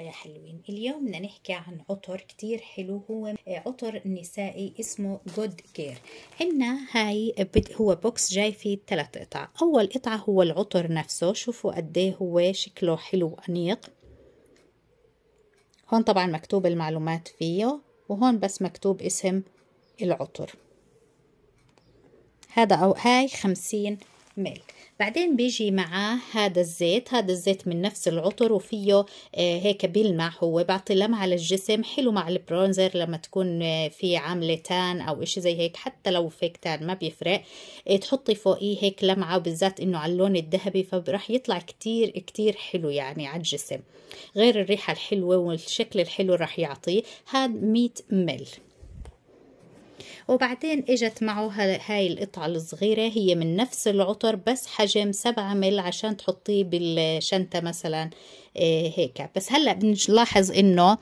يا حلوين اليوم بدنا نحكي عن عطر كتير حلو هو عطر نسائي اسمه جود كير عنا هاي هو بوكس جاي فيه ثلاث قطع أول قطعة هو العطر نفسه شوفوا قديه هو شكله حلو وأنيق هون طبعا مكتوب المعلومات فيه وهون بس مكتوب اسم العطر هذا أو هاي خمسين مل بعدين بيجي معاه هذا الزيت هذا الزيت من نفس العطر وفيه آه، هيك بيلمع هو بيعطي لمعة للجسم حلو مع البرونزر لما تكون آه، في عاملة تان أو إشي زي هيك حتى لو فيك تان ما بيفرق آه، تحطي فوقيه هيك لمعة وبالذات إنه على اللون الذهبي فراح يطلع كتير كتير حلو يعني على الجسم غير الريحة الحلوة والشكل الحلو راح يعطيه هذا 100 مل وبعدين اجت معه هاي القطعة الصغيرة هي من نفس العطر بس حجم سبعة مل عشان تحطيه بالشنطة مثلا آه، هيك بس هلا بنلاحظ انه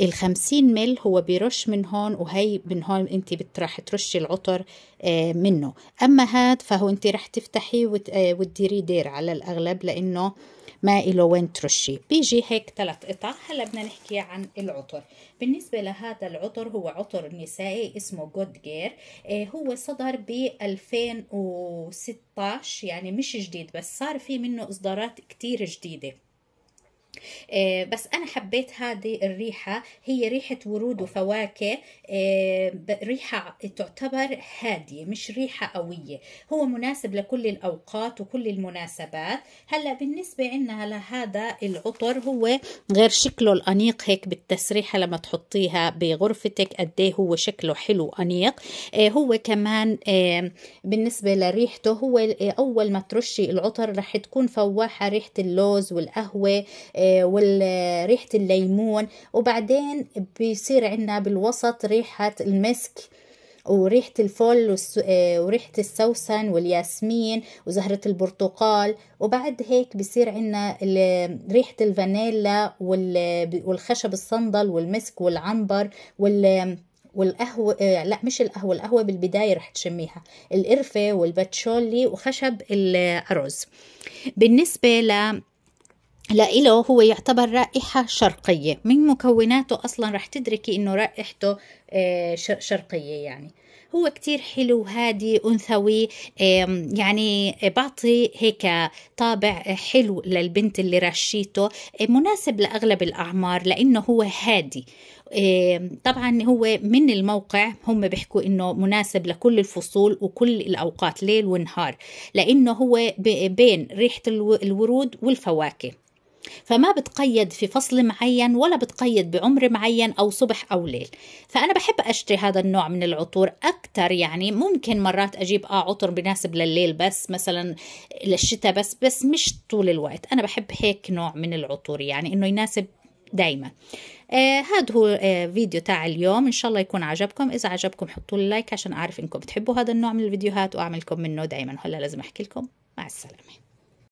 الخمسين مل هو بيرش من هون وهي من هون انت راح ترشي العطر آه، منه اما هاد فهو انت راح تفتحيه آه، وتديريه دير على الاغلب لانه ما إله وين ترشي بيجي هيك ثلاث قطع هلا بدنا نحكي عن العطر بالنسبة لهذا العطر هو عطر نسائي اسمه جود جير آه، هو صدر ب 2016 يعني مش جديد بس صار في منه إصدارات كتير جديدة آه، بس أنا حبيت هذه الريحة هي ريحة ورود وفواكه آه، ريحة تعتبر هادية مش ريحة قوية هو مناسب لكل الأوقات وكل المناسبات هلأ بالنسبة عنا لهذا العطر هو غير شكله الأنيق هيك بالتسريحة لما تحطيها بغرفتك قد إيه هو شكله حلو أنيق آه، هو كمان بالنسبة لريحته هو أول ما ترشي العطر رح تكون فواحة ريحة اللوز والقهوة آه، وريحة الليمون وبعدين بيصير عنا بالوسط ريحة المسك وريحة الفل آه، وريحة السوسن والياسمين وزهرة البرتقال وبعد هيك بصير عنا ريحة الفانيلا والخشب الصندل والمسك والعنبر وال والقهوة آه، لا مش القهوة القهوة بالبداية رح تشميها القرفة والباتشولي وخشب الأرز بالنسبة ل لإله هو يعتبر رائحة شرقية من مكوناته أصلا رح تدركي إنه رائحته آه، شرقية يعني هو كتير حلو هادي أنثوي يعني آه، بعطي هيك طابع آه، حلو للبنت اللي رشيته مناسب لأغلب الأعمار لأنه هو هادي طبعا هو من الموقع هم بيحكوا انه مناسب لكل الفصول وكل الاوقات ليل ونهار لانه هو بين ريحه الورود والفواكه فما بتقيد في فصل معين ولا بتقيد بعمر معين أو صبح أو ليل فأنا بحب أشتري هذا النوع من العطور أكتر يعني ممكن مرات أجيب آه عطر بناسب لليل بس مثلا للشتاء بس بس مش طول الوقت أنا بحب هيك نوع من العطور يعني إنه يناسب دايما آه هذا هو آه فيديو تاع اليوم ان شاء الله يكون عجبكم اذا عجبكم حطوا لايك عشان اعرف انكم بتحبوا هذا النوع من الفيديوهات واعمل لكم منه دائما هلا لازم احكي لكم مع السلامه